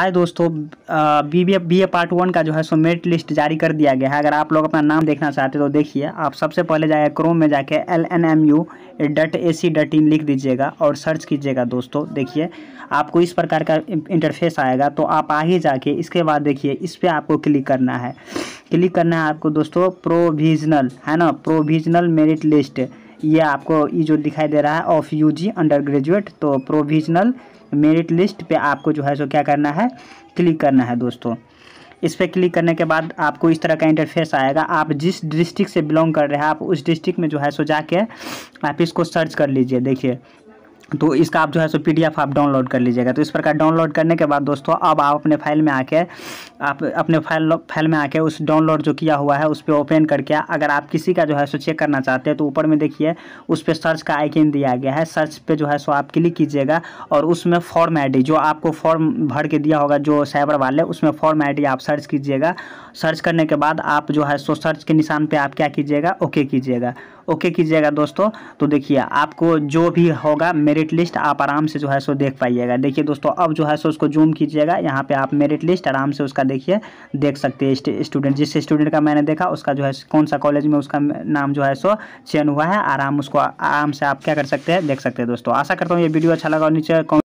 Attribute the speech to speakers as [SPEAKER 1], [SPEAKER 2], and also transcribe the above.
[SPEAKER 1] हाय दोस्तों B B B A part one का जो है सो मेरिट लिस्ट जारी कर दिया गया है अगर आप लोग अपना नाम देखना चाहते हो तो देखिए आप सबसे पहले जाए क्रोम में जाके L N M U dot A C dot in लिख दीजिएगा और सर्च कीजिएगा दोस्तों देखिए आपको इस प्रकार का इंटरफेस आएगा तो आप आगे जाके इसके बाद देखिए इस पर आपको क्लिक करना है क्लिक करना है आपको दोस्तों प्रोविजनल है ना प्रोविजनल मेरिट लिस्ट ये आपको ये जो दिखाई दे रहा है of U G undergraduate तो प्रोविजनल मेरिट लिस्ट पे आपको जो है सो क्या करना है क्लिक करना है दोस्तों इस पर क्लिक करने के बाद आपको इस तरह का इंटरफेस आएगा आप जिस डिस्ट्रिक्ट से बिलोंग कर रहे हैं आप उस डिस्ट्रिक्ट में जो है सो जाके आप इसको सर्च कर लीजिए देखिए तो इसका आप जो है सो पीडीएफ आप डाउनलोड कर लीजिएगा तो इस प्रकार डाउनलोड करने के बाद दोस्तों अब आप अपने फाइल में आके आप अपने फाइल फाइल में आके उस डाउनलोड जो किया हुआ है उस पर ओपन करके अगर आप किसी का जो है सो चेक करना चाहते हैं तो ऊपर में देखिए उस पर सर्च का आइकन दिया गया है सर्च पर जो है सो आप क्लिक कीजिएगा और उसमें फॉर्म आई जो आपको फॉर्म भर के दिया होगा जो साइबर वाले उसमें फॉर्म आई आप सर्च कीजिएगा सर्च करने के बाद आप जो है सो सर्च के निशान पर आप क्या कीजिएगा ओके कीजिएगा ओके कीजिएगा दोस्तों तो देखिए आपको जो भी होगा मेरिट लिस्ट आप आराम से जो है सो देख पाइएगा देखिए दोस्तों अब जो है सो उसको जूम कीजिएगा यहाँ पे आप मेरिट लिस्ट आराम से उसका देखिए देख सकते हैं स्टूडेंट जिस स्टूडेंट का मैंने देखा उसका जो है कौन सा कॉलेज में उसका नाम जो है सो चयन हुआ है आराम उसको आराम से आप क्या कर सकते हैं देख सकते हैं दोस्तों आशा करता हूँ ये वीडियो अच्छा लगा और नीचे